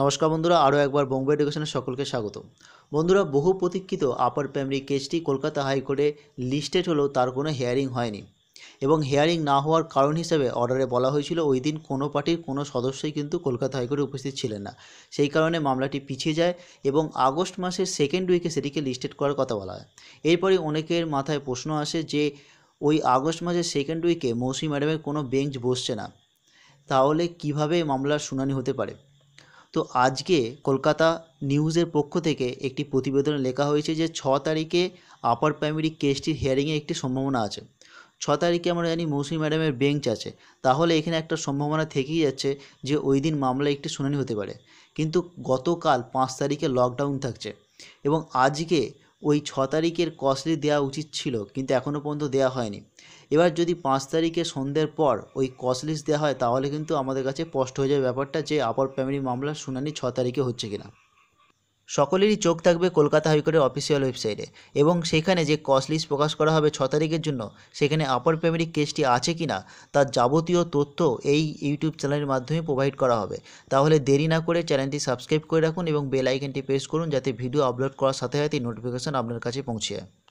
নমস্কার বন্ধুরা আরও একবার বোম্বে এডুকেশনের সকলকে স্বাগত বন্ধুরা বহু প্রতীক্ষিত আপার প্রাইমারি কেসটি কলকাতা হাইকোর্টে লিস্টেড হলেও তার কোনো হেয়ারিং হয়নি এবং হেয়ারিং না হওয়ার কারণ হিসেবে অর্ডারে বলা হয়েছিল ওই দিন কোনো পার্টির কোনো সদস্যই কিন্তু কলকাতা হাইকোর্টে উপস্থিত ছিলেন না সেই কারণে মামলাটি পিছিয়ে যায় এবং আগস্ট মাসের সেকেন্ড উইকে সেটিকে লিস্টেড করার কথা বলা হয় এরপরে অনেকের মাথায় প্রশ্ন আসে যে ওই আগস্ট মাসের সেকেন্ড উইকে মৌসুমি ম্যাডামের কোনো বেঞ্চ বসছে না তাহলে কিভাবে মামলার শুনানি হতে পারে তো আজকে কলকাতা নিউজের পক্ষ থেকে একটি প্রতিবেদনে লেখা হয়েছে যে ছ তারিখে আপার প্রাইমারি কেসটির হিয়ারিংয়ে একটি সম্ভাবনা আছে ছ তারিখে আমরা জানি মৌসুমী ম্যাডামের বেঞ্চ আছে তাহলে এখানে একটা সম্ভাবনা থেকেই যাচ্ছে যে ওই দিন মামলায় একটি শুনানি হতে পারে কিন্তু গতকাল পাঁচ তারিখে লকডাউন থাকছে এবং আজকে ওই ছ তারিখের কস্টলি দেওয়া উচিত ছিল কিন্তু এখনও পর্যন্ত দেওয়া হয়নি এবার যদি পাঁচ তারিখে সন্ধ্যের পর ওই কস্টলিস দেওয়া হয় তাহলে কিন্তু আমাদের কাছে স্পষ্ট হয়ে যাবে ব্যাপারটা যে আপার প্রাইমারি মামলার শুনানি ছ তারিখে হচ্ছে কিনা সকলেরই চোখ থাকবে কলকাতা হাইকোর্টের অফিসিয়াল ওয়েবসাইটে এবং সেখানে যে লিস্ট প্রকাশ করা হবে ছ তারিখের জন্য সেখানে আপার প্রাইমারি কেসটি আছে কি না তার যাবতীয় তথ্য এই ইউটিউব চ্যানেলের মাধ্যমে প্রোভাইড করা হবে তাহলে দেরি না করে চ্যানেলটি সাবস্ক্রাইব করে রাখুন এবং বেল আইকনটি প্রেস করুন যাতে ভিডিও আপলোড করার সাথে সাথে নোটিফিকেশান আপনার কাছে পৌঁছে